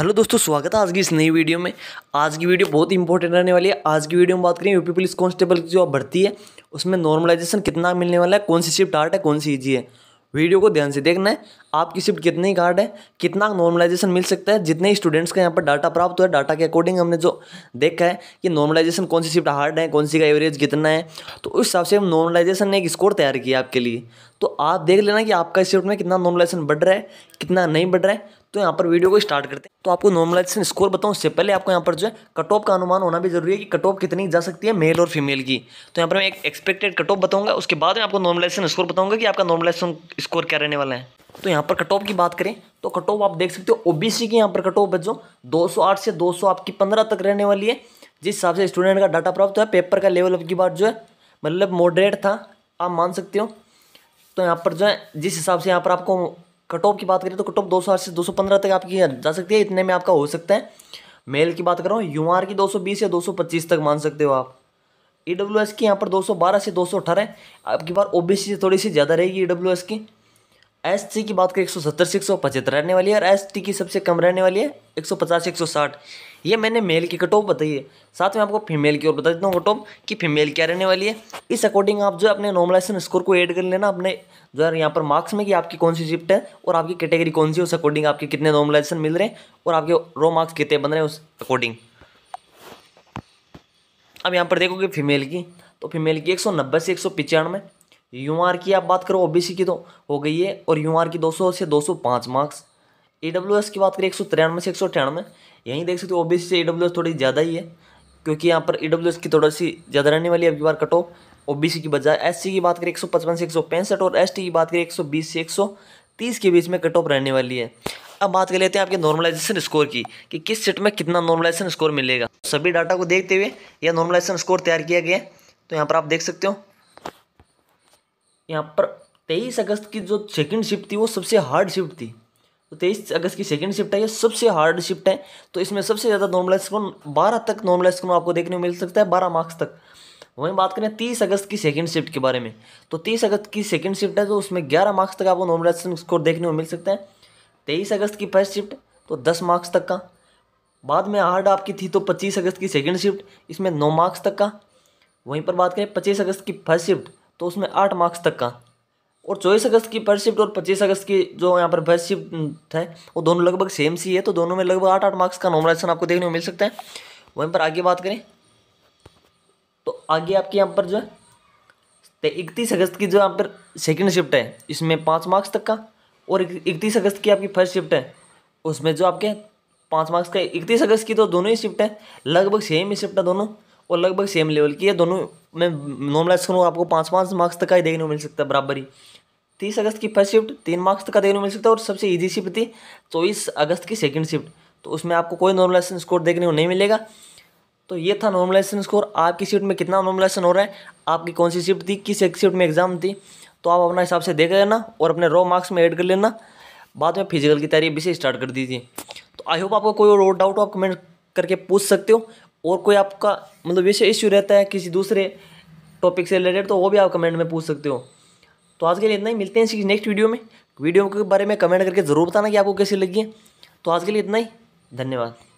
hello दोस्तों स्वागत है आज की इस नई वीडियो में आज की वीडियो बहुत इंपॉर्टेंट रहने वाली है आज की वीडियो में बात करें यूपी पुलिस कांस्टेबल की जो आप भर्ती है उसमें नॉर्मलाइजेशन कितना मिलने वाला है कौन सी शिफ्ट आर्ट है कौन सी ईजी है वीडियो को ध्यान से देखना है आपकी शिफ्ट कितने कार्ड है कितना नॉर्मलाइजेशन मिल सकता है जितने स्टूडेंट्स का यहाँ पर डाटा प्राप्त हुआ है डाटा के अकॉर्डिंग हमने जो देखा है कि नॉर्मलाइजेशन कौन सी शिफ्ट हार्ड है कौन सी का एवरेज कितना है तो उस हिसाब से हम नॉर्मलाइजेशन ने एक स्कोर तैयार किया आपके लिए तो आप देख लेना कि आपका शिफ्ट में कितना नॉर्मलाइजेशन बढ़ रहा है कितना नहीं बढ़ रहा है तो यहाँ पर वीडियो को स्टार्ट करते हैं तो आपको नॉर्मलाइजेशन स्कोर बताऊँ उससे पहले आपको यहाँ पर जो है कट ऑफ का अनुमान होना भी जरूरी है कि कट ऑफ कितनी जा सकती है मेल और फीमेल की तो यहाँ पर मैं एक एक्सपेक्टेड कट ऑफ बताऊँगा उसके बाद में आपको नॉर्मलाइजेशन स्कोर बताऊँगा कि आपका नॉर्मलाइजेशन स्कोर क्या रहने वाला है तो यहाँ पर कट की बात करें तो कट आप देख सकते हो ओबीसी की यहाँ पर कट दो सौ 208 से 200 आपकी 15 तक रहने वाली है जिस हिसाब से स्टूडेंट का डाटा प्राप्त है पेपर का लेवल की बात जो है मतलब मॉडरेट था आप मान सकते हो तो यहाँ पर जो है जिस हिसाब से यहाँ पर आपको कट की बात करें तो आठ से दो से पंद्रह तक आपकी जा सकती है इतने में आपका हो सकता है मेल की बात कर रहा हूँ यू आर की 220 या 225 तक मान सकते हो आप ई डब्ल्यू एस की यहाँ पर 212 से 218 आपकी बार ओ बी सी से थोड़ी सी ज़्यादा रहेगी ई डब्ल्यू एस की एस सी की बात करें एक सौ सत्तर से एक सौ पचहत्तर रहने वाली है और एस टी की सबसे कम रहने वाली है एक सौ पचास एक सौ साठ ये मैंने मेल की कट ऑफ बताई है साथ में आपको फीमेल की और बता देता हूँ कट ऑफ कि फीमेल क्या रहने वाली है इस अकॉर्डिंग आप जो है अपने नॉर्मलाइजेशन स्कोर को ऐड कर लेना अपने जो है यहाँ पर मार्क्स में कि आपकी कौन सी शिफ्ट है और आपकी कैटेगरी कौन सी है उस अकॉर्डिंग आपके कितने नॉर्मलाइजेशन मिल रहे हैं और आपके रो मार्क्स कितने बन रहे हैं उस अकॉर्डिंग अब यहाँ पर देखोगे फीमेल की तो फीमेल की एक सौ नब्बे से एक सौ पिचानवे यू आर की आप बात करो ओ बी सी की तो हो गई है और यू आर की दो सौ से दो सौ पाँच मार्क्स ई डब्ल्यू एस की बात करें एक सौ तिरानवे से एक सौ अठानवे यहीं देख सकते हो ओ बी सी से ई डब्ल्यू एस थोड़ी ज़्यादा ही है क्योंकि यहाँ पर ई डब्ल्यू एस की थोड़ी सी ज़्यादा रहने वाली है अब की बार कटो सी की बजाय एस सी की बात करें एक सौ पचपन से एक सौ पैंसठ और एस टी की बात करें एक सौ बीस से एक सौ तीस के बीच में कट ऑफ रहने वाली है अब बात कर लेते हैं आपके नॉर्मलाइजेशन स्कोर की कि किस सेट में कितना नॉर्मलाइजेशन स्कोर मिलेगा सभी डाटा को देखते हुए यह नॉर्मलाइजेशन स्कोर तैयार किया गया है तो यहाँ पर आप देख सकते हो यहाँ पर तेईस अगस्त की जो सेकंड शिफ्ट थी वो सबसे हार्ड शिफ्ट थी तो तेईस अगस्त की सेकंड शिफ्ट है ये सबसे हार्ड शिफ्ट है तो इसमें सबसे ज़्यादा नॉर्मलाइज स्कोर बारह तक नॉर्मलाइज स्कोर आपको देखने को मिल सकता है बारह मार्क्स तक वहीं बात करें तीस अगस्त की सेकंड शिफ्ट के बारे में तो तीस अगस्त की सेकंड शिफ्ट है तो उसमें ग्यारह मार्क्स तक आपको नॉर्मलाइज स्कोर देखने को मिल सकता है तेईस अगस्त की फर्स्ट शिफ्ट तो दस मार्क्स तक का बाद में हार्ड आपकी थी तो पच्चीस अगस्त की सेकेंड शिफ्ट इसमें नौ मार्क्स तक का वहीं पर बात करें पच्चीस अगस्त की फर्स्ट शिफ्ट तो उसमें आठ मार्क्स तक का और चौबीस अगस्त की फर्स्ट शिफ्ट और पच्चीस अगस्त की जो यहाँ पर फर्स्ट शिफ्ट है वो दोनों लगभग सेम सी है तो दोनों में लगभग आठ आठ मार्क्स का नॉमिनेशन आपको देखने को मिल सकता है वहीं पर आगे बात करें तो आगे आपके यहाँ पर जो है तो इकतीस अगस्त की जो यहाँ पर सेकेंड शिफ्ट है इसमें पाँच मार्क्स तक का और इकतीस अगस्त की आपकी फर्स्ट शिफ्ट है उसमें जो आपके पाँच मार्क्स का इकतीस अगस्त की तो दोनों ही शिफ्ट है लगभग सेम ही शिफ्ट है दोनों और लगभग सेम लेवल की है दोनों में नॉर्मलाइज करूँ आपको पाँच पाँच मार्क्स तक का ही देखने को मिल सकता है बराबरी तीस अगस्त की फर्स्ट शिफ्ट तीन मार्क्स तक का देखने को मिल सकता है और सबसे ईजी शिफ्ट थी चौबीस अगस्त की सेकेंड शिफ्ट तो उसमें आपको कोई नॉर्मलाइजेशन स्कोर देखने को नहीं मिलेगा तो ये था नॉर्मलाइजेशन स्कोर आपकी शिफ्ट में कितना नॉर्मलाइजेशन हो रहा है आपकी कौन सी शिफ्ट थी किस एक शिफ्ट में एग्जाम थी तो आप अपना हिसाब से देख लेना और अपने रॉ मार्क्स में ऐड कर लेना बाद में फिजिकल की तैयारी भी से स्टार्ट कर दीजिए तो आई होप आपको कोई और डाउट हो आप कमेंट करके पूछ सकते हो और कोई आपका मतलब विषय इश्यू रहता है किसी दूसरे टॉपिक से रिलेटेड तो वो भी आप कमेंट में पूछ सकते हो तो आज के लिए इतना ही मिलते हैं इसी नेक्स्ट वीडियो में वीडियो के बारे में कमेंट करके ज़रूर बताना कि आपको कैसी लगी है तो आज के लिए इतना ही धन्यवाद